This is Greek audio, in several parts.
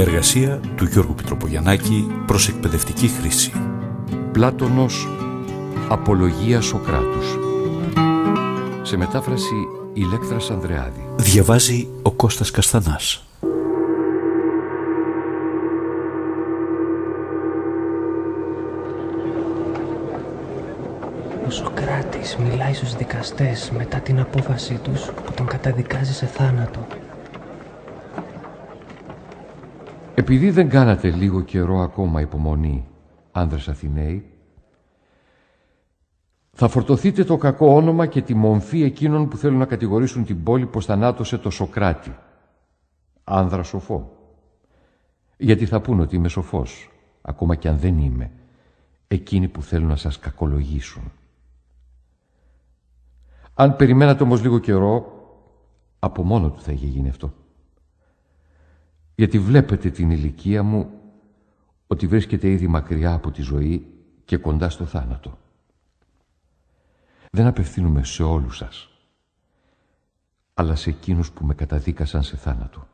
εργασία του Γιώργου Πιτροπογιαννάκη προς εκπαιδευτική χρήση. Πλάτωνος Απολογία Σοκράτους Σε μετάφραση Ηλέκτρας Ανδρεάδη Διαβάζει ο Κώστας Καστανάς Ο Σοκράτης μιλάει στους δικαστές μετά την απόφασή τους που τον καταδικάζει σε θάνατο Επειδή δεν κάνατε λίγο καιρό ακόμα υπομονή, άνδρες Αθηναίοι, θα φορτωθείτε το κακό όνομα και τη μομφή εκείνων που θέλουν να κατηγορήσουν την πόλη πως θανάτωσε το Σοκράτη, άνδρα σοφό. Γιατί θα πούνε ότι είμαι σοφός, ακόμα κι αν δεν είμαι, εκείνοι που θέλουν να σας κακολογήσουν. Αν περιμένατε όμως λίγο καιρό, από μόνο του θα είχε γίνει αυτό γιατί βλέπετε την ηλικία μου ότι βρίσκεται ήδη μακριά από τη ζωή και κοντά στο θάνατο. Δεν απευθύνουμε σε όλους σας, αλλά σε εκείνους που με καταδίκασαν σε θάνατο.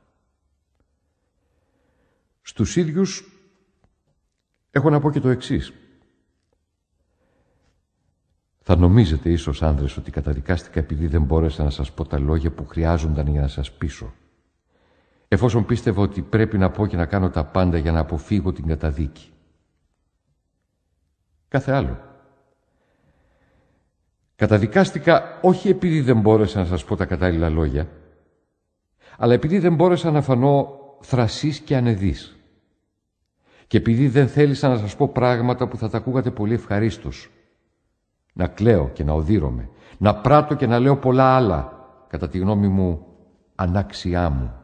Στους ίδιους έχω να πω και το εξής. Θα νομίζετε ίσως άνδρες ότι καταδικάστηκα επειδή δεν μπόρεσα να σας πω τα λόγια που χρειάζονταν για να σας πείσω εφόσον πίστευα ότι πρέπει να πω και να κάνω τα πάντα για να αποφύγω την καταδίκη. Κάθε άλλο. Καταδικάστηκα όχι επειδή δεν μπόρεσα να σας πω τα κατάλληλα λόγια, αλλά επειδή δεν μπόρεσα να φανώ θρασής και ανεδής και επειδή δεν θέλησα να σας πω πράγματα που θα τα ακούγατε πολύ ευχαρίστως. Να κλαίω και να οδύρωμαι, να πράττω και να λέω πολλά άλλα, κατά τη γνώμη μου, ανάξιά μου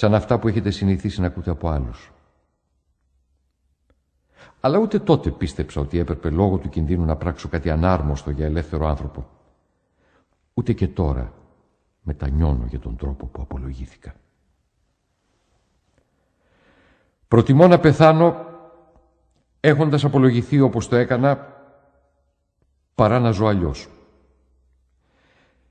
σαν αυτά που έχετε συνηθίσει να ακούτε από άλλους. Αλλά ούτε τότε πίστεψα ότι έπρεπε λόγω του κινδύνου να πράξω κάτι ανάρμοστο για ελεύθερο άνθρωπο. Ούτε και τώρα μετανιώνω για τον τρόπο που απολογήθηκα. Προτιμώ να πεθάνω έχοντας απολογηθεί όπως το έκανα παρά να ζω αλλιώς.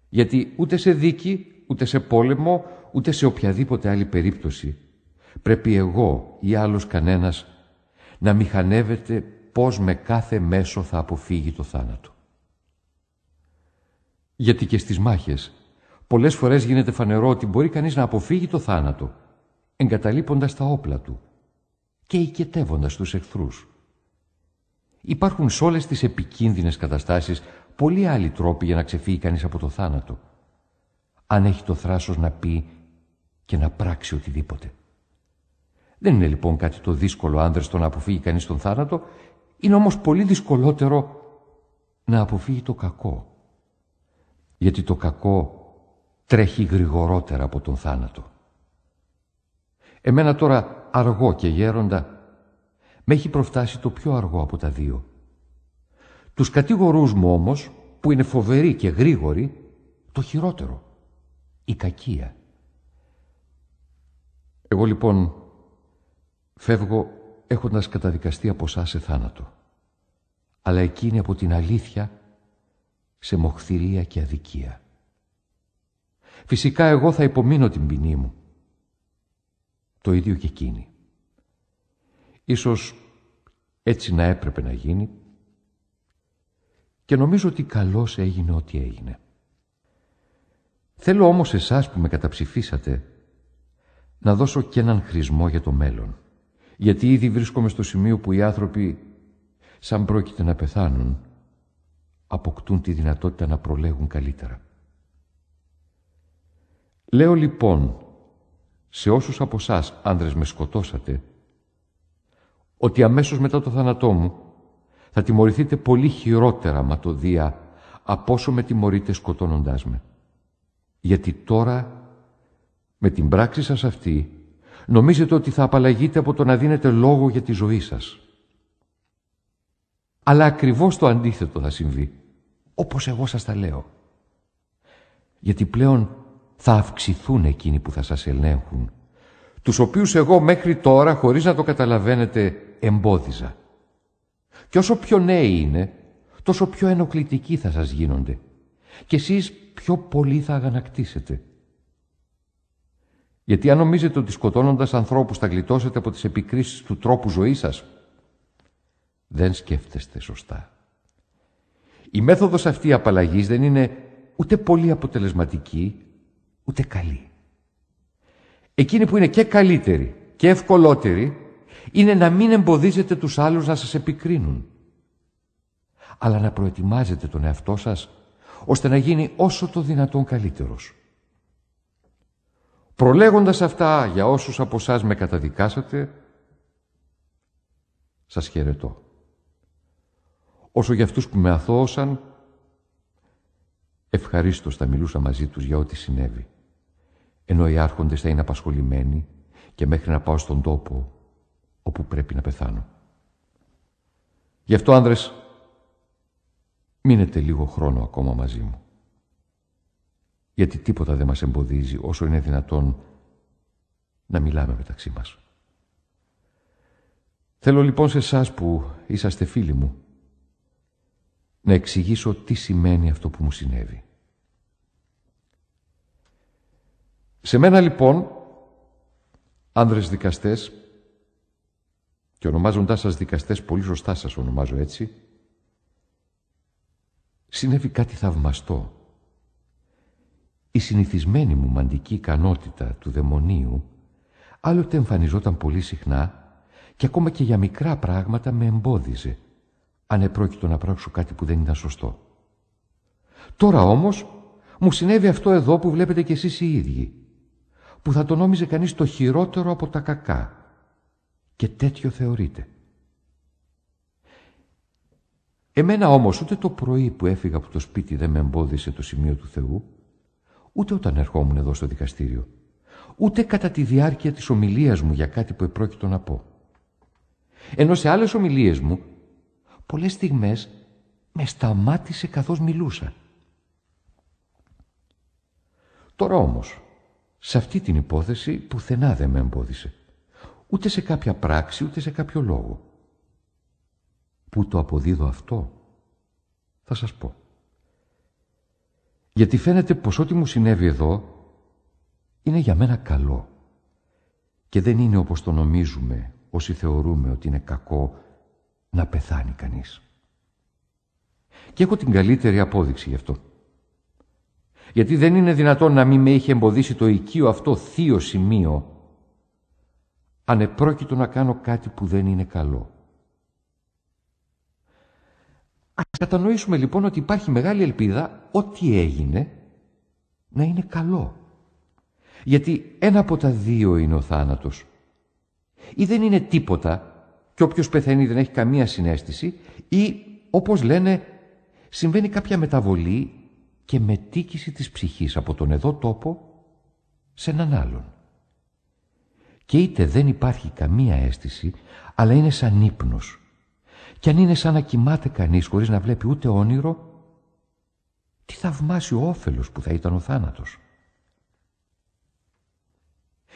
Γιατί ούτε σε δίκη, ούτε σε πόλεμο, ούτε σε οποιαδήποτε άλλη περίπτωση πρέπει εγώ ή άλλος κανένας να μηχανεύεται πώς με κάθε μέσο θα αποφύγει το θάνατο. Γιατί και στις μάχες πολλές φορές γίνεται φανερό ότι μπορεί κανείς να αποφύγει το θάνατο εγκαταλείποντας τα όπλα του και οικετεύοντας τους εχθρούς. Υπάρχουν σε όλες τις επικίνδυνες καταστάσεις πολλοί άλλοι τρόποι για να ξεφύγει κανείς από το θάνατο. Αν έχει το θράσος να πει και να πράξει οτιδήποτε. Δεν είναι λοιπόν κάτι το δύσκολο άνδρες το να αποφύγει κανείς τον θάνατο, είναι όμως πολύ δυσκολότερο να αποφύγει το κακό. Γιατί το κακό τρέχει γρηγορότερα από τον θάνατο. Εμένα τώρα αργό και γέροντα με έχει προφτάσει το πιο αργό από τα δύο. Τους κατηγορούς μου όμως, που είναι φοβεροί και γρήγοροι, το χειρότερο, η κακία. Εγώ λοιπόν φεύγω έχοντας καταδικαστεί από εσάς σε θάνατο. Αλλά εκείνη από την αλήθεια σε μοχθηρία και αδικία. Φυσικά εγώ θα υπομείνω την ποινή μου. Το ίδιο και εκείνη. Ίσως έτσι να έπρεπε να γίνει και νομίζω ότι καλώς έγινε ό,τι έγινε. Θέλω όμως εσάς που με καταψηφίσατε να δώσω και έναν χρησμό για το μέλλον. Γιατί ήδη βρίσκομαι στο σημείο που οι άνθρωποι, σαν πρόκειται να πεθάνουν, αποκτούν τη δυνατότητα να προλέγουν καλύτερα. Λέω λοιπόν σε όσους από εσάς άνδρες με σκοτώσατε, ότι αμέσως μετά το θάνατό μου θα τιμωρηθείτε πολύ χειρότερα μα ματοδία από όσο με τιμωρείτε σκοτώνοντάς με. Γιατί τώρα με την πράξη σας αυτή νομίζετε ότι θα απαλλαγείτε από το να δίνετε λόγο για τη ζωή σας. Αλλά ακριβώς το αντίθετο θα συμβεί, όπως εγώ σας τα λέω. Γιατί πλέον θα αυξηθούν εκείνοι που θα σας ελέγχουν, τους οποίους εγώ μέχρι τώρα, χωρίς να το καταλαβαίνετε, εμπόδιζα. Και όσο πιο νέοι είναι, τόσο πιο ενοχλητικοί θα σας γίνονται και εσείς πιο πολύ θα αγανακτήσετε. Γιατί αν νομίζετε ότι σκοτώνοντας ανθρώπους θα γλιτώσετε από τις επικρίσεις του τρόπου ζωής σας, δεν σκέφτεστε σωστά. Η μέθοδος αυτή απαλλαγής δεν είναι ούτε πολύ αποτελεσματική, ούτε καλή. Εκείνη που είναι και καλύτερη και ευκολότερη είναι να μην εμποδίζετε τους άλλους να σας επικρίνουν, αλλά να προετοιμάζετε τον εαυτό σας ώστε να γίνει όσο το δυνατόν καλύτερος. Προλέγοντας αυτά για όσους από εσάς με καταδικάσατε, σας χαιρετώ. Όσο για αυτούς που με αθώωσαν, ευχαρίστως θα μιλούσα μαζί τους για ό,τι συνέβη. Ενώ οι άρχοντες θα είναι απασχολημένοι και μέχρι να πάω στον τόπο όπου πρέπει να πεθάνω. Γι' αυτό, άνδρες, μείνετε λίγο χρόνο ακόμα μαζί μου γιατί τίποτα δεν μας εμποδίζει όσο είναι δυνατόν να μιλάμε μεταξύ μας. Θέλω λοιπόν σε εσάς που είσαστε φίλοι μου να εξηγήσω τι σημαίνει αυτό που μου συνέβη. Σε μένα λοιπόν, άνδρες δικαστές, και ονομάζοντάς σας δικαστές, πολύ σωστά σας ονομάζω έτσι, συνέβη κάτι θαυμαστό η συνηθισμένη μου μαντική ικανότητα του δαιμονίου άλλοτε εμφανιζόταν πολύ συχνά και ακόμα και για μικρά πράγματα με εμπόδιζε αν επρόκειτο να πράξω κάτι που δεν ήταν σωστό. Τώρα όμως μου συνέβη αυτό εδώ που βλέπετε κι εσείς οι ίδιοι που θα το νόμιζε κανείς το χειρότερο από τα κακά και τέτοιο θεωρείται. Εμένα όμως ούτε το πρωί που έφυγα από το σπίτι δεν με εμπόδισε το σημείο του Θεού ούτε όταν ερχόμουν εδώ στο δικαστήριο, ούτε κατά τη διάρκεια της ομιλίας μου για κάτι που επρόκειτο να πω. Ενώ σε άλλες ομιλίες μου, πολλές στιγμές με σταμάτησε καθώς μιλούσα. Τώρα όμως, σε αυτή την υπόθεση πουθενά δεν με εμπόδισε. Ούτε σε κάποια πράξη, ούτε σε κάποιο λόγο. Πού το αποδίδω αυτό, θα σας πω γιατί φαίνεται πως ό,τι μου συνέβη εδώ είναι για μένα καλό και δεν είναι όπως το νομίζουμε όσοι θεωρούμε ότι είναι κακό να πεθάνει κανείς. Και έχω την καλύτερη απόδειξη γι' αυτό. Γιατί δεν είναι δυνατόν να μην με είχε εμποδίσει το οικείο αυτό θείο σημείο ανεπρόκειτο να κάνω κάτι που δεν είναι καλό. Ας κατανοήσουμε λοιπόν ότι υπάρχει μεγάλη ελπίδα ό,τι έγινε να είναι καλό. Γιατί ένα από τα δύο είναι ο θάνατος. Ή δεν είναι τίποτα και όποιος πεθαίνει δεν έχει καμία συνέστηση ή όπως λένε συμβαίνει κάποια μεταβολή και μετήκηση της ψυχής από τον εδώ τόπο σε έναν άλλον. Και είτε δεν υπάρχει καμία αίσθηση αλλά είναι σαν ύπνος κι αν είναι σαν να κοιμάται κανείς χωρίς να βλέπει ούτε όνειρο, τι ο όφελος που θα ήταν ο θάνατος.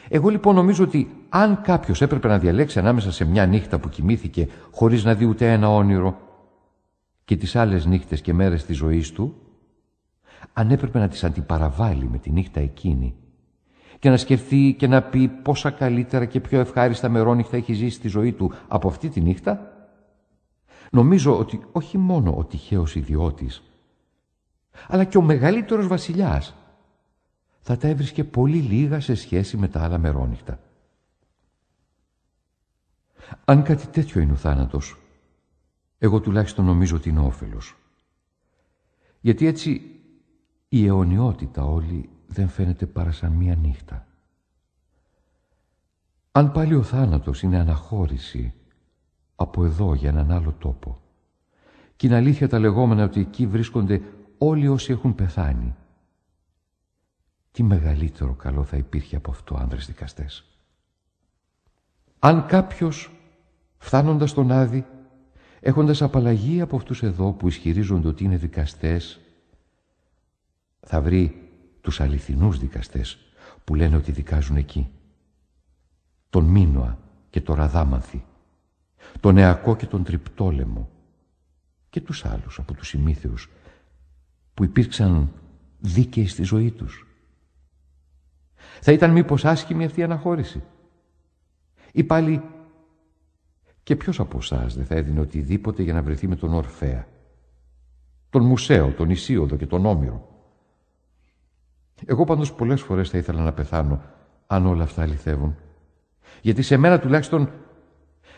Εγώ λοιπόν νομίζω ότι αν κάποιος έπρεπε να διαλέξει ανάμεσα σε μια νύχτα που κοιμήθηκε χωρίς να δει ούτε ένα όνειρο και τις άλλες νύχτες και μέρες της ζωής του, αν έπρεπε να τις αντιπαραβάλει με τη νύχτα εκείνη και να σκεφτεί και να πει πόσα καλύτερα και πιο ευχάριστα μερόνυχτα έχει ζήσει στη ζωή του από αυτή τη νύχτα, Νομίζω ότι όχι μόνο ο τυχαίος ιδιώτης, αλλά και ο μεγαλύτερος βασιλιάς θα τα έβρισκε πολύ λίγα σε σχέση με τα άλλα μερόνυχτα. Αν κάτι τέτοιο είναι ο θάνατος, εγώ τουλάχιστον νομίζω ότι είναι όφελος. Γιατί έτσι η αιωνιότητα όλη δεν φαίνεται παρά σαν μία νύχτα. Αν πάλι ο θάνατος είναι αναχώρηση από εδώ για έναν άλλο τόπο. Κι είναι αλήθεια τα λεγόμενα ότι εκεί βρίσκονται όλοι όσοι έχουν πεθάνει. Τι μεγαλύτερο καλό θα υπήρχε από αυτό, άνδρες δικαστές. Αν κάποιος, φτάνοντας στον Άδη, έχοντας απαλλαγή από αυτούς εδώ που ισχυρίζονται ότι είναι δικαστές, θα βρει τους αληθινούς δικαστές που λένε ότι δικάζουν εκεί. Τον Μίνωα και τον Ραδάμανθη τον Εακό και τον Τριπτόλεμο και τους άλλους από τους ημίθεους που υπήρξαν δίκαιοι στη ζωή τους. Θα ήταν μήπως άσχημη αυτή η αναχώρηση. Ή πάλι και ποιος από εσάς δεν θα έδινε οτιδήποτε για να βρεθεί με τον Ορφέα, τον Μουσαίο, τον Ισίωδο και τον Όμηρο. Εγώ πάντως πολλές φορές θα ήθελα να πεθάνω αν όλα αυτά αληθεύουν. Γιατί σε μένα τουλάχιστον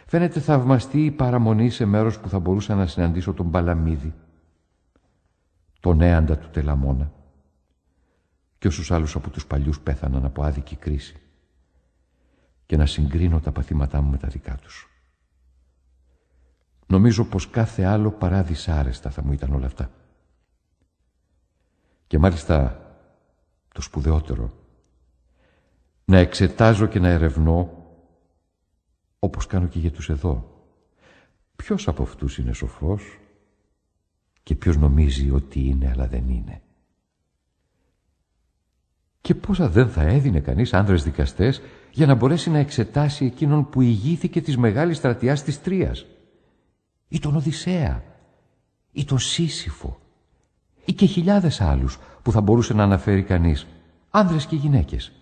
Φαίνεται θαυμαστή η παραμονή σε μέρος που θα μπορούσα να συναντήσω τον Παλαμίδη, τον έαντα του Τελαμόνα και όσους άλλους από τους παλιούς πέθαναν από άδικη κρίση και να συγκρίνω τα παθήματά μου με τα δικά τους. Νομίζω πως κάθε άλλο παρά δυσάρεστα θα μου ήταν όλα αυτά. Και μάλιστα το σπουδαιότερο, να εξετάζω και να ερευνώ όπως κάνω και για τους εδώ. Ποιος από αυτούς είναι σοφός και ποιος νομίζει ότι είναι αλλά δεν είναι. Και πόσα δεν θα έδινε κανείς άνδρες δικαστές για να μπορέσει να εξετάσει εκείνον που ηγήθηκε της μεγάλης στρατιάς της Τρίας ή τον Οδυσσέα ή τον Σύσυφο ή και χιλιάδες άλλους που θα μπορούσε να αναφέρει κανείς, άνδρες και γυναίκες.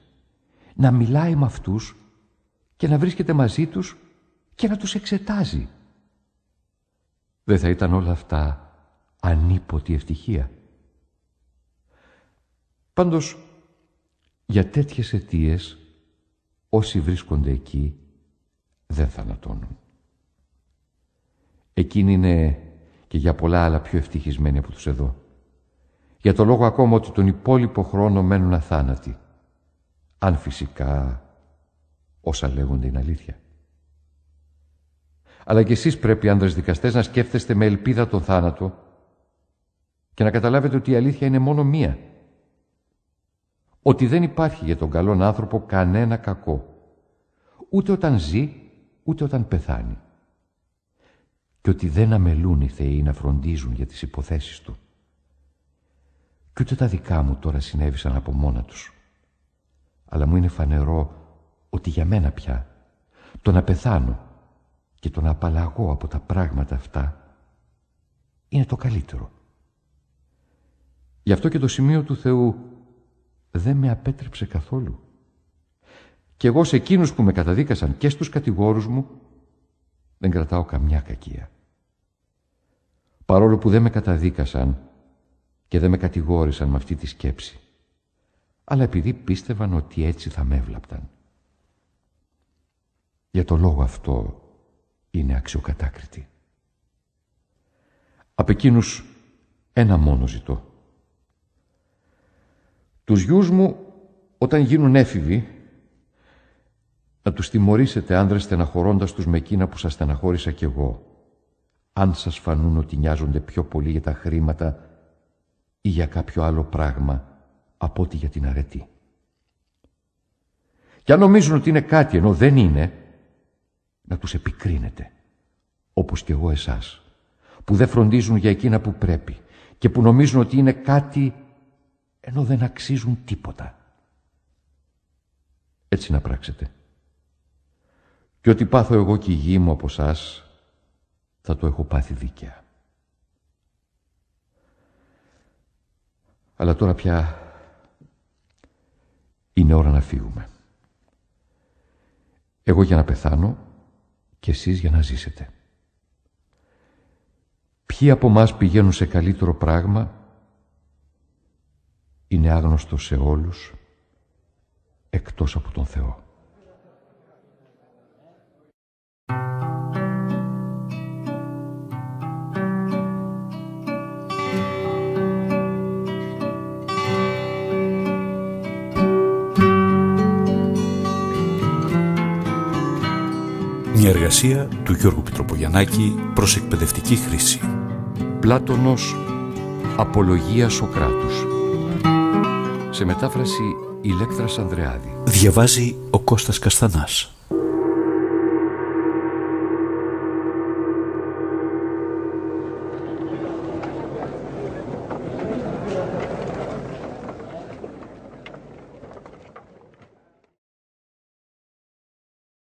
Να μιλάει με αυτούς και να βρίσκεται μαζί τους και να τους εξετάζει. Δεν θα ήταν όλα αυτά ανίποτη ευτυχία. Πάντως, για τέτοιες αιτίες όσοι βρίσκονται εκεί δεν θανατώνουν. Εκείνοι είναι και για πολλά άλλα πιο ευτυχισμένοι από τους εδώ. Για το λόγο ακόμα ότι τον υπόλοιπο χρόνο μένουν αθάνατοι. Αν φυσικά Όσα λέγονται είναι αλήθεια. Αλλά κι εσείς πρέπει, άνδρες δικαστές, να σκέφτεστε με ελπίδα τον θάνατο και να καταλάβετε ότι η αλήθεια είναι μόνο μία. Ότι δεν υπάρχει για τον καλόν άνθρωπο κανένα κακό. Ούτε όταν ζει, ούτε όταν πεθάνει. Και ότι δεν αμελούν οι θεοί να φροντίζουν για τις υποθέσεις του. Και ούτε τα δικά μου τώρα συνέβησαν από μόνα τους. Αλλά μου είναι φανερό ότι για μένα πια το να πεθάνω και το να απαλλαγώ από τα πράγματα αυτά είναι το καλύτερο. Γι' αυτό και το σημείο του Θεού δεν με απέτρεψε καθόλου. Και εγώ σε εκείνους που με καταδίκασαν και στους κατηγόρους μου δεν κρατάω καμιά κακία. Παρόλο που δεν με καταδίκασαν και δεν με κατηγόρησαν με αυτή τη σκέψη, αλλά επειδή πίστευαν ότι έτσι θα με έβλαπταν. Για το λόγο αυτό είναι αξιοκατάκριτη. Απ' εκείνους ένα μόνο ζητώ. Τους γιους μου όταν γίνουν έφηβοι να τους τιμωρήσετε άνδρες στεναχωρώντας τους με εκείνα που σας στεναχώρησα κι εγώ αν σας φανούν ότι νοιάζονται πιο πολύ για τα χρήματα ή για κάποιο άλλο πράγμα από ότι για την αρετή. Κι αν νομίζουν ότι είναι κάτι ενώ δεν είναι, να τους επικρίνετε, όπως και εγώ εσάς, που δεν φροντίζουν για εκείνα που πρέπει και που νομίζουν ότι είναι κάτι ενώ δεν αξίζουν τίποτα. Έτσι να πράξετε. Και ό,τι πάθω εγώ και η γη μου από σας, θα το έχω πάθει δίκαια. Αλλά τώρα πια είναι ώρα να φύγουμε. Εγώ για να πεθάνω και εσείς για να ζήσετε. Ποιοι από μας πηγαίνουν σε καλύτερο πράγμα είναι άγνωστο σε όλους εκτός από τον Θεό. Μια εργασία του Γιώργου Πιτροπογιαννάκη προς εκπαιδευτική χρήση. Πλάτωνος Απολογία Σοκράτους Σε μετάφραση Ηλέκτρας Ανδρεάδη Διαβάζει ο Κώστας Καστανάς